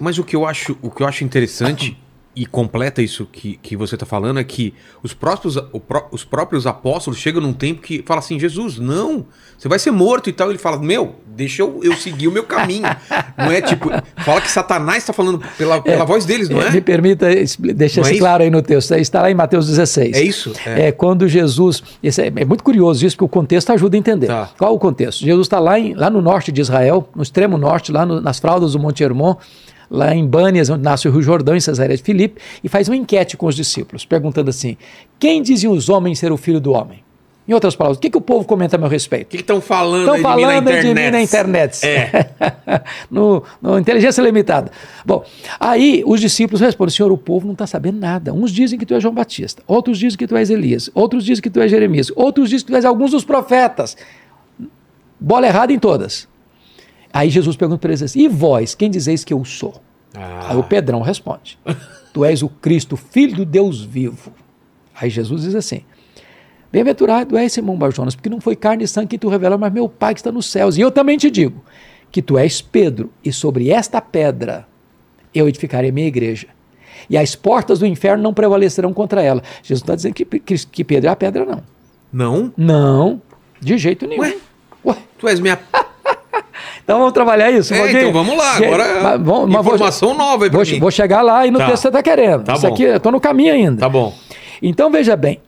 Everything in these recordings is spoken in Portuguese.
Mas o que eu acho, o que eu acho interessante e completa isso que, que você está falando é que os próprios, os próprios apóstolos chegam num tempo que fala assim: Jesus, não, você vai ser morto e tal. Ele fala: Meu, deixa eu, eu seguir o meu caminho. não é tipo, fala que Satanás está falando pela, é, pela é, voz deles, não é? é? Me permita, deixa isso é claro aí no texto. É, está lá em Mateus 16. É isso? É, quando Jesus. é, muito curioso isso, porque o contexto ajuda a entender. Tá. Qual o contexto? Jesus está lá, em, lá no norte de Israel, no extremo norte, lá no, nas fraldas do Monte Hermon lá em Bânias, onde nasce o Rio Jordão, em Cesareia de Filipe, e faz uma enquete com os discípulos, perguntando assim: quem dizem os homens ser o filho do homem? Em outras palavras, o que, que o povo comenta a meu respeito? O que estão falando, tão falando de mim na internet? Mim na internet. É. no, no, Inteligência Limitada. Bom, aí os discípulos respondem, senhor, o povo não está sabendo nada. Uns dizem que tu és João Batista, outros dizem que tu és Elias, outros dizem que tu és Jeremias, outros dizem que tu és alguns dos profetas. Bola errada em todas. Aí Jesus pergunta para eles assim: E vós, quem dizeis que eu sou? Ah. Aí o Pedrão responde: Tu és o Cristo, filho do Deus vivo. Aí Jesus diz assim: Bem-aventurado és, Simão Barjonas, porque não foi carne e sangue que tu revela, mas meu Pai que está nos céus. E eu também te digo que tu és Pedro, e sobre esta pedra eu edificarei minha igreja. E as portas do inferno não prevalecerão contra ela. Jesus está dizendo que, que, que, Pedro é a pedra, não. Não? Não, de jeito nenhum. Ué? Ué? Tu és minha então vamos trabalhar isso. É, então vamos lá, agora bom, informação vou, nova aí pra vou, mim. vou chegar lá e no tá. texto você está querendo. Tá isso bom. aqui, eu estou no caminho ainda. Tá bom. Então veja bem,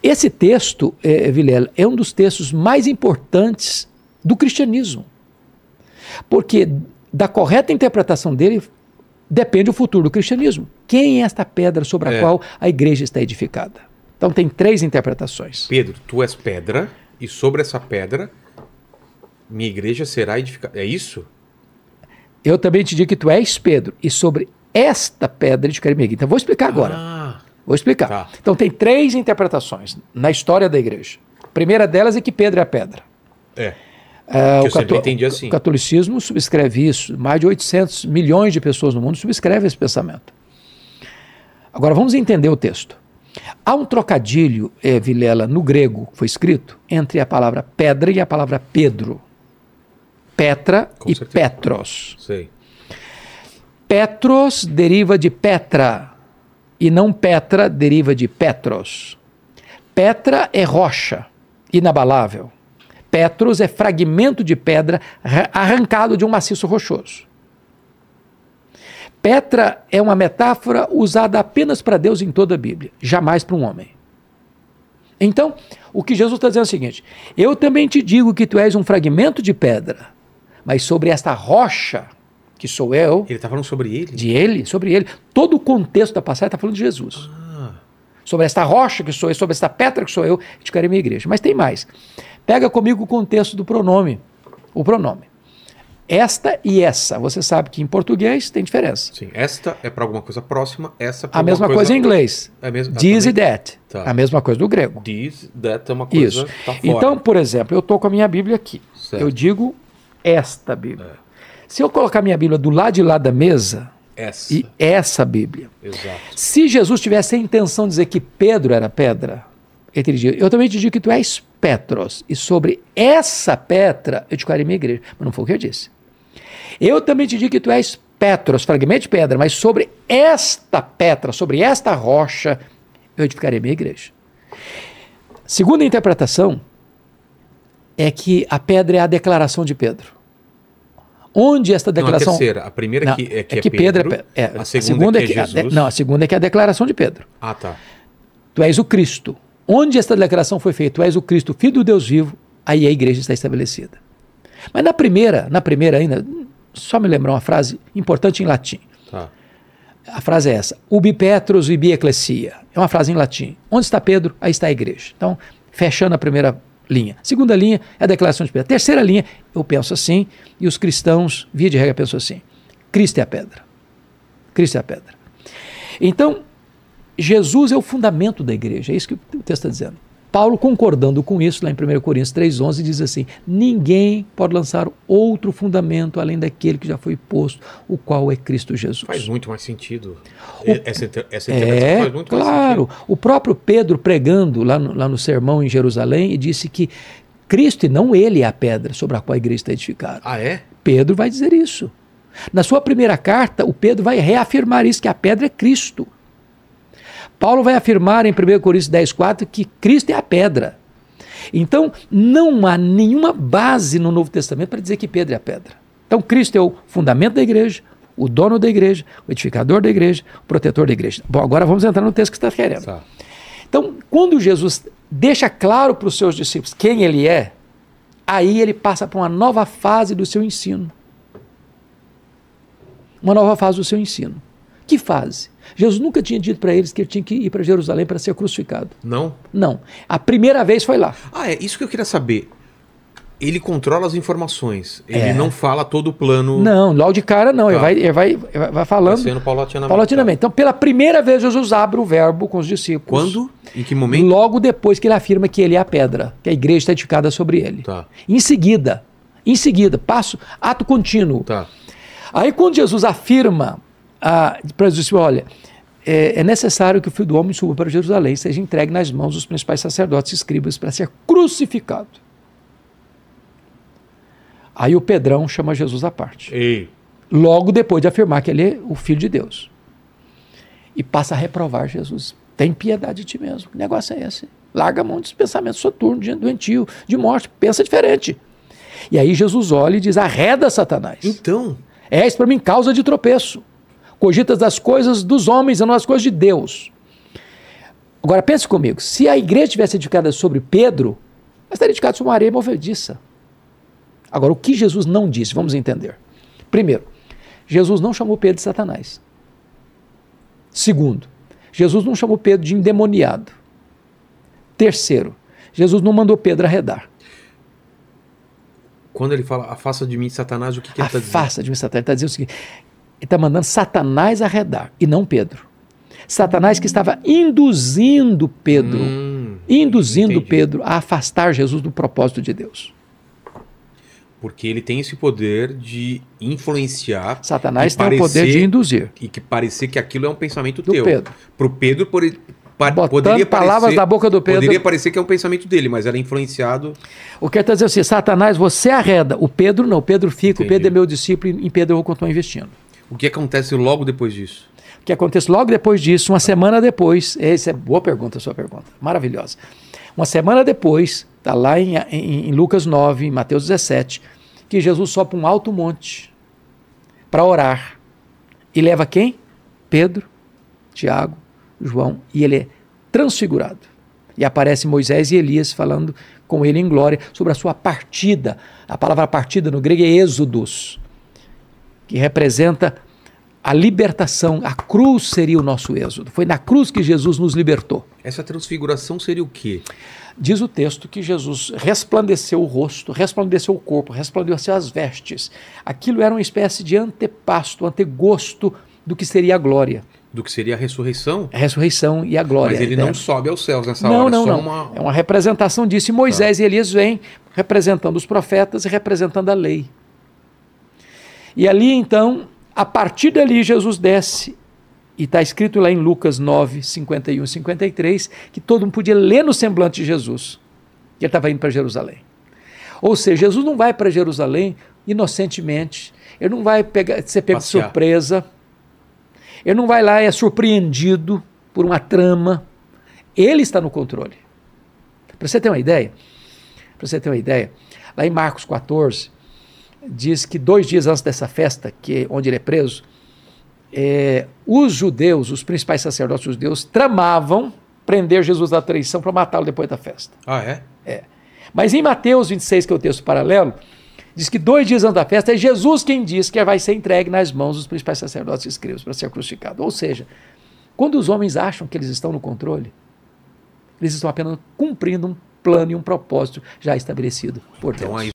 esse texto, é, é, Vilela, é um dos textos mais importantes do cristianismo. Porque da correta interpretação dele depende o futuro do cristianismo. Quem é esta pedra sobre a é. qual a igreja está edificada? Então tem três interpretações. Pedro, tu és pedra e sobre essa pedra minha igreja será edificada. É isso? Eu também te digo que tu és Pedro, e sobre esta pedra de minha Então vou explicar agora. Ah, vou explicar. Tá. Então tem três interpretações na história da igreja. A primeira delas é que Pedro é a pedra. É. Uh, o, cató assim. o catolicismo subscreve isso. Mais de 800 milhões de pessoas no mundo subscrevem esse pensamento. Agora vamos entender o texto. Há um trocadilho, é, Vilela, no grego, que foi escrito, entre a palavra pedra e a palavra Pedro. Petra Com e certeza. Petros. Sei. Petros deriva de Petra e não Petra deriva de Petros. Petra é rocha, inabalável. Petros é fragmento de pedra arrancado de um maciço rochoso. Petra é uma metáfora usada apenas para Deus em toda a Bíblia, jamais para um homem. Então, o que Jesus está dizendo é o seguinte: Eu também te digo que tu és um fragmento de pedra mas sobre esta rocha que sou eu. Ele está falando sobre ele? De ele, sobre ele. Todo o contexto da passagem está falando de Jesus. Ah. Sobre esta rocha que sou eu, sobre esta pedra que sou eu, edificarei minha igreja. Mas tem mais. Pega comigo o contexto do pronome. O pronome. Esta e essa. Você sabe que em português tem diferença. Sim, esta é para alguma coisa próxima, essa para A mesma coisa, coisa em inglês. É mesmo, This e that. Tá. A mesma coisa do grego. This, that é uma coisa. Isso. Tá então, por exemplo, eu estou com a minha Bíblia aqui. Certo. Eu digo esta Bíblia. É. Se eu colocar minha Bíblia do lado de lá da mesa, essa. e essa Bíblia. Exato. Se Jesus tivesse a intenção de dizer que Pedro era pedra, ele diria: Eu também te digo que tu és Petros, e sobre essa pedra eu te farei minha igreja. Mas não foi o que eu disse. Eu também te digo que tu és Petros, fragmento de pedra, mas sobre esta pedra, sobre esta rocha, eu edificarei minha igreja. Segunda interpretação é que a pedra é a declaração de Pedro. Onde esta declaração. Não, a terceira. A primeira não, que, é que é, é que Pedro. É Pedro é, a, segunda a, segunda é, é que é Jesus. A de, não, a segunda é que é a declaração de Pedro. Ah, tá. Tu és o Cristo. Onde esta declaração foi feita, tu és o Cristo, filho do Deus vivo, aí a igreja está estabelecida. Mas na primeira, na primeira ainda, só me lembrar uma frase importante em latim. Tá. A frase é essa: Ubi Petros, ibi Ecclesia. É uma frase em latim. Onde está Pedro? Aí está a igreja. Então, fechando a primeira linha. Segunda linha é a declaração de pedra Terceira linha, eu penso assim, e os cristãos, via de regra, pensam assim: Cristo é a pedra. Cristo é a pedra. Então, Jesus é o fundamento da igreja, é isso que o texto está dizendo. Paulo, concordando com isso, lá em 1 Coríntios 3,11, diz assim: Ninguém pode lançar outro fundamento além daquele que já foi posto, o qual é Cristo Jesus. Faz muito mais sentido. O, essa, é, interpretação é, faz muito claro. Mais o próprio Pedro, pregando lá no, lá no sermão em Jerusalém, disse que Cristo e não ele é a pedra sobre a qual a igreja está edificada. Ah, é? Pedro vai dizer isso. Na sua primeira carta, o Pedro vai reafirmar isso, que a pedra é Cristo. Paulo vai afirmar em 1 Coríntios 10,4 que Cristo é a pedra. Então, não há nenhuma base no Novo Testamento para dizer que Pedro é a pedra. Então, Cristo é o fundamento da igreja, o dono da igreja, o edificador da igreja, o protetor da igreja. Bom, agora vamos entrar no texto que está querendo. Tá. Então, quando Jesus deixa claro para os seus discípulos quem ele é, aí ele passa para uma nova fase do seu ensino. Uma nova fase do seu ensino. Que fase? Jesus nunca tinha dito para eles que ele tinha que ir para Jerusalém para ser crucificado. Não? Não. A primeira vez foi lá. Ah, é isso que eu queria saber. Ele controla as informações. Ele é. não fala todo o plano. Não, logo de cara não. Tá. Ele, vai, ele, vai, ele vai falando. Vai paulatinamente. paulatinamente. Então, pela primeira vez, Jesus abre o verbo com os discípulos. Quando? Em que momento? Logo depois que ele afirma que ele é a pedra, que a igreja está edificada sobre ele. Tá. Em seguida, em seguida, passo, ato contínuo. Tá. Aí, quando Jesus afirma ah, para Jesus, olha, é, é, necessário que o filho do homem suba para Jerusalém seja entregue nas mãos dos principais sacerdotes e escribas para ser crucificado. Aí o Pedrão chama Jesus à parte. Logo depois de afirmar que ele é o filho de Deus. E passa a reprovar Jesus. Tem piedade de ti mesmo. Que negócio é esse? Larga a mão dos pensamentos soturnos, de doentio, de morte. Pensa diferente. E aí Jesus olha e diz: arreda Satanás. Então. És para mim causa de tropeço cogitas das coisas dos homens e não as coisas de Deus. Agora pense comigo, se a igreja tivesse edificada sobre Pedro, ela estaria edificada sobre uma areia movediça. Agora, o que Jesus não disse? Vamos entender. Primeiro, Jesus não chamou Pedro de Satanás. Segundo, Jesus não chamou Pedro de endemoniado. Terceiro, Jesus não mandou Pedro arredar. Quando ele fala, afasta de mim Satanás, o que, que ele está dizendo? Afasta de mim Satanás. Ele está dizendo o seguinte: está mandando Satanás arredar e não Pedro. Satanás que estava induzindo Pedro, hum, induzindo entendi. Pedro a afastar Jesus do propósito de Deus. Porque ele tem esse poder de influenciar. Satanás tem parecer, o poder de induzir. E que parecer que aquilo é um pensamento do teu. Pedro. Para o Pedro, por, pa, poderia palavras parecer, da boca do Pedro. Poderia parecer que é um pensamento dele, mas era influenciado. O que quer dizer é assim, Satanás, você arreda. O Pedro não, o Pedro fica, Entendi. o Pedro é meu discípulo e em Pedro eu vou continuar investindo. O que acontece logo depois disso? O que acontece logo depois disso, uma semana depois, essa é boa pergunta, sua pergunta, maravilhosa. Uma semana depois, está lá em, em, em, Lucas 9, em Mateus 17, que Jesus sobe para um alto monte para orar. E leva quem? Pedro, Tiago, João, e ele é transfigurado. E aparece Moisés e Elias falando com ele em glória sobre a sua partida. A palavra partida no grego é êxodos que representa a libertação, a cruz seria o nosso êxodo. Foi na cruz que Jesus nos libertou. Essa transfiguração seria o quê? Diz o texto que Jesus resplandeceu o rosto, resplandeceu o corpo, resplandeceu as vestes. Aquilo era uma espécie de antepasto, antegosto do que seria a glória. Do que seria a ressurreição? A ressurreição e a glória. Mas ele não né? sobe aos céus nessa não, hora. É não, não, uma... É uma representação disso. E Moisés tá. e Elias vêm representando os profetas e representando a lei. E ali então, a partir dali, Jesus desce. E está escrito lá em Lucas 9, 51 e 53, que todo mundo podia ler no semblante de Jesus que ele estava indo para Jerusalém. Ou seja, Jesus não vai para Jerusalém inocentemente, ele não vai pegar, ser pego de surpresa, ele não vai lá e é surpreendido por uma trama. Ele está no controle. Para você ter uma ideia, para você ter uma ideia, lá em Marcos 14, diz que dois dias antes dessa festa, que é onde ele é preso, é, os judeus, os principais sacerdotes judeus, tramavam prender Jesus da traição para matá-lo depois da festa. Ah, é? É. Mas em Mateus 26, que é o texto paralelo, diz que dois dias antes da festa é Jesus quem diz que vai ser entregue nas mãos dos principais sacerdotes e escribas para ser crucificado. Ou seja, quando os homens acham que eles estão no controle, eles estão apenas cumprindo um plano e um propósito já estabelecido por então Deus. Então, aí...